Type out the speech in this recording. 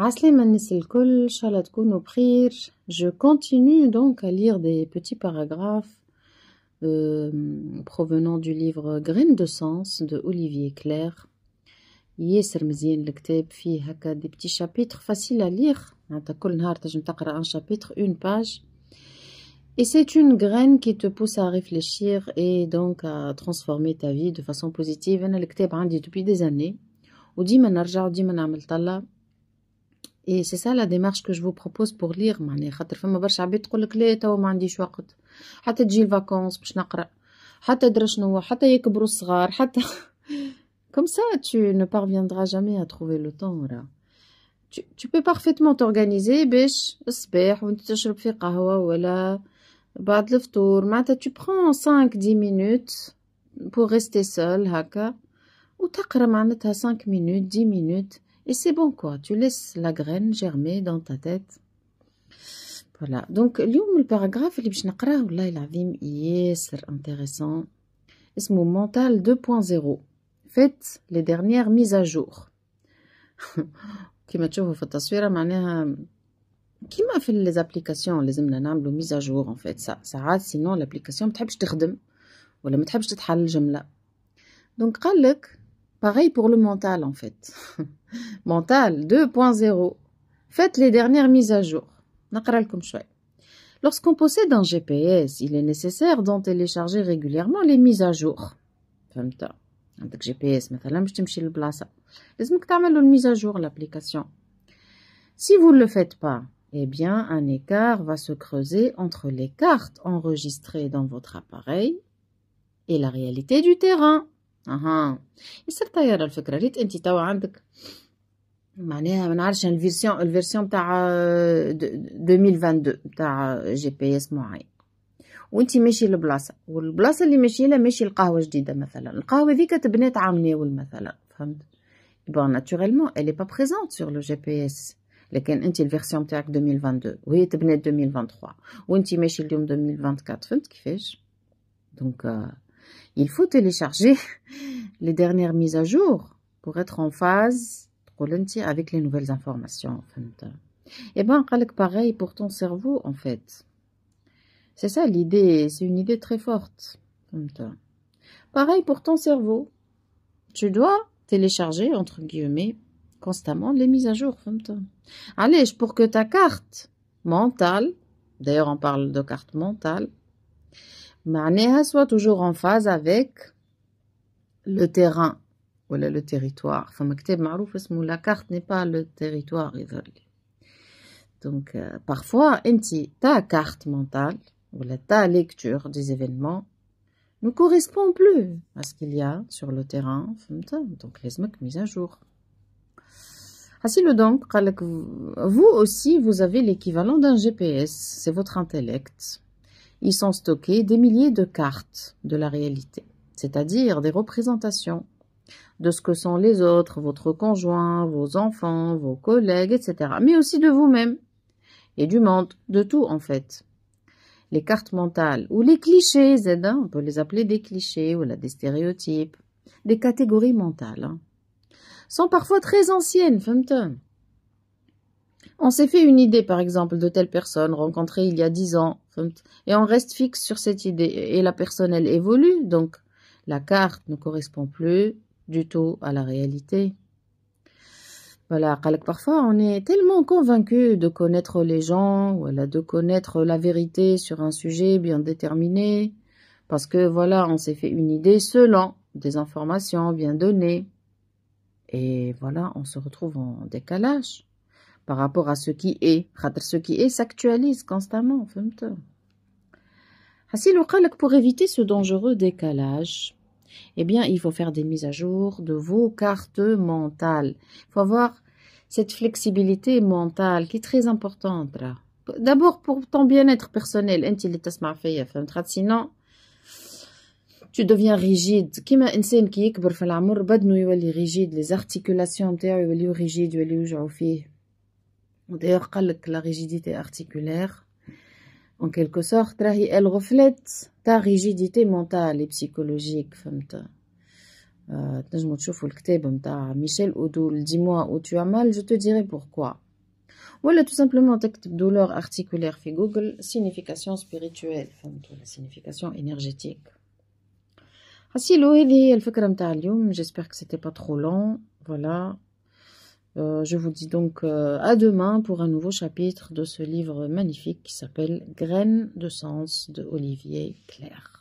Je continue donc à lire des petits paragraphes euh, provenant du livre Graines de sens de Olivier Claire. des petits chapitres faciles à lire. Hein, un chapitre, une page. Et c'est une graine qui te pousse à réfléchir et donc à transformer ta vie de façon positive. Hein, hein, depuis des années. Ou dis-moi, et c'est ça la démarche que je vous propose pour lire y a de gens mani khatr fama barsha abit tqoul lek la taw ma عنديش وقت حتى تجي الفاكونس باش نقرا حتى درشنو حتى les الصغار حتى comme ça tu ne parviendras jamais à trouver le temps tu, peux parfaitement t'organiser باش الصباح وانت تشرب في قهوه ولا بعد الفطور معناتها tu prends 5 10 minutes pour rester seule. هكا ou تقرا معناتها 5 minutes 10 minutes et c'est bon quoi, tu laisses la graine germer dans ta tête. Voilà, donc le paragraphe اللي باش نقراه والله العظيم ياسر intéressant. s'appelle « mental 2.0. Faites les dernières mises à jour. qui m'a fait euh, qui m'a fait les applications les les mise à jour en fait ça ça ساعات sinon l'application متحبش pas te متحبش تتحل الجملة. Donc pareil pour le mental en fait. Mental 2.0. Faites les dernières mises à jour. Lorsqu'on possède un GPS, il est nécessaire d'en télécharger régulièrement les mises à jour. Si vous ne le faites pas, eh bien un écart va se creuser entre les cartes enregistrées dans votre appareil et la réalité du terrain. اها يصير طياره الفكره ريت انت توا عندك معناها ما نعرفش الفيرسيون الفيرسيون تاع 2022 تاع جي بي اس معين وانت ماشي للبلاصه والبلاصه اللي ماشي لها ماشي القهوه جديده مثلا القهوه ذيك تبنات عام ناول مثلا فهمت بون ناتوريلمون elle با بريزونت سور لو جي بي اس لكن انت الفيرسيون تاعك 2022 وهي تبنات 2023 وانت ماشي اليوم 2024 فهمت كيفاش دونك il faut télécharger les dernières mises à jour pour être en phase avec les nouvelles informations. Et bien, eh ben, pareil pour ton cerveau, en fait. C'est ça l'idée, c'est une idée très forte. Pareil pour ton cerveau. Tu dois télécharger, entre guillemets, constamment les mises à jour. Allez, pour que ta carte mentale, d'ailleurs on parle de carte mentale, soit toujours en phase avec le terrain ou le territoire. la carte n'est pas le territoire. Donc, euh, parfois parfois, ta carte mentale ou ta lecture des événements ne correspond plus à ce qu'il y a sur le terrain. Donc, les mis à jour. le donc, vous aussi, vous avez l'équivalent d'un GPS. C'est votre intellect. Ils sont stockés des milliers de cartes de la réalité, c'est-à-dire des représentations de ce que sont les autres, votre conjoint, vos enfants, vos collègues, etc. Mais aussi de vous-même et du monde, de tout en fait. Les cartes mentales ou les clichés, Z, hein, on peut les appeler des clichés ou là, des stéréotypes, des catégories mentales, hein, sont parfois très anciennes, Fenton. On s'est fait une idée, par exemple, de telle personne rencontrée il y a dix ans, et on reste fixe sur cette idée. Et la personne, elle évolue, donc la carte ne correspond plus du tout à la réalité. Voilà, parfois on est tellement convaincu de connaître les gens, voilà, de connaître la vérité sur un sujet bien déterminé, parce que voilà, on s'est fait une idée selon des informations bien données. Et voilà, on se retrouve en décalage par rapport à ce qui est. Ce qui est s'actualise constamment. Pour éviter ce dangereux décalage, eh bien, il faut faire des mises à jour de vos cartes mentales. Il faut avoir cette flexibilité mentale qui est très importante. D'abord pour ton bien-être personnel, sinon tu deviens rigide. Comme qui les articulations rigides, D'ailleurs, la rigidité articulaire, en quelque sorte, elle reflète ta rigidité mentale et psychologique. Je vais vous le Michel Oudoul, dis-moi où tu as mal, je te dirai pourquoi. Voilà tout simplement douleur articulaire fait Google, signification spirituelle, la signification énergétique. J'espère que c'était pas trop long. Voilà. Euh, je vous dis donc euh, à demain pour un nouveau chapitre de ce livre magnifique qui s'appelle Graines de sens de Olivier Claire.